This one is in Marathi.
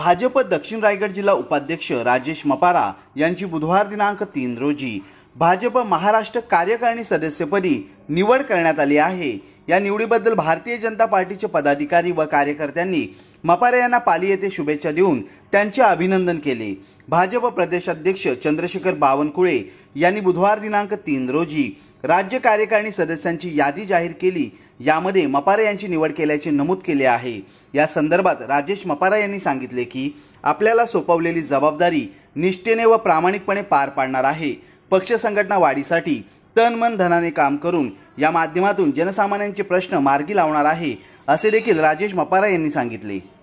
भाजप दक्षिण रायगड जिल्हा उपाध्यक्ष राजेश मपारा यांची बुधवार दिनांक तीन रोजी भाजप महाराष्ट्र कार्यकारिणी सदस्यपदी निवड करण्यात आली आहे या निवडीबद्दल भारतीय जनता पार्टीचे पदाधिकारी व कार्यकर्त्यांनी मपारा यांना पाली येथे शुभेच्छा देऊन त्यांचे अभिनंदन केले भाजप प्रदेशाध्यक्ष चंद्रशेखर बावनकुळे यांनी बुधवार दिनांक तीन रोजी राज्य कार्यकारिणी सदस्यांची यादी जाहीर केली यामध्ये मपारा यांची निवड केल्याचे नमूद केले आहे या संदर्भात राजेश मपारा यांनी सांगितले की आपल्याला सोपवलेली जबाबदारी निष्ठेने व प्रामाणिकपणे पार पाडणार आहे पक्ष संघटना वाढीसाठी तन मन धनाने काम करून या माध्यमातून जनसामान्यांचे प्रश्न मार्गी लावणार आहे असे देखील राजेश मपारा यांनी सांगितले